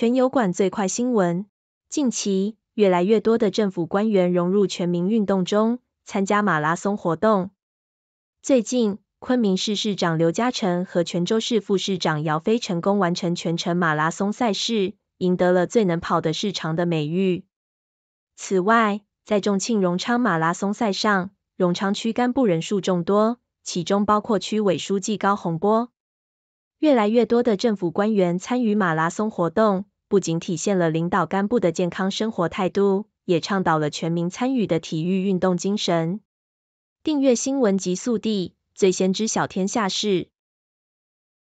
全油管最快新闻。近期，越来越多的政府官员融入全民运动中，参加马拉松活动。最近，昆明市市长刘嘉诚和泉州市副市长姚飞成功完成全程马拉松赛事，赢得了“最能跑的市长”的美誉。此外，在重庆荣昌马拉松赛上，荣昌区干部人数众多，其中包括区委书记高洪波。越来越多的政府官员参与马拉松活动。不仅体现了领导干部的健康生活态度，也倡导了全民参与的体育运动精神。订阅新闻极速递，最先知晓天下事。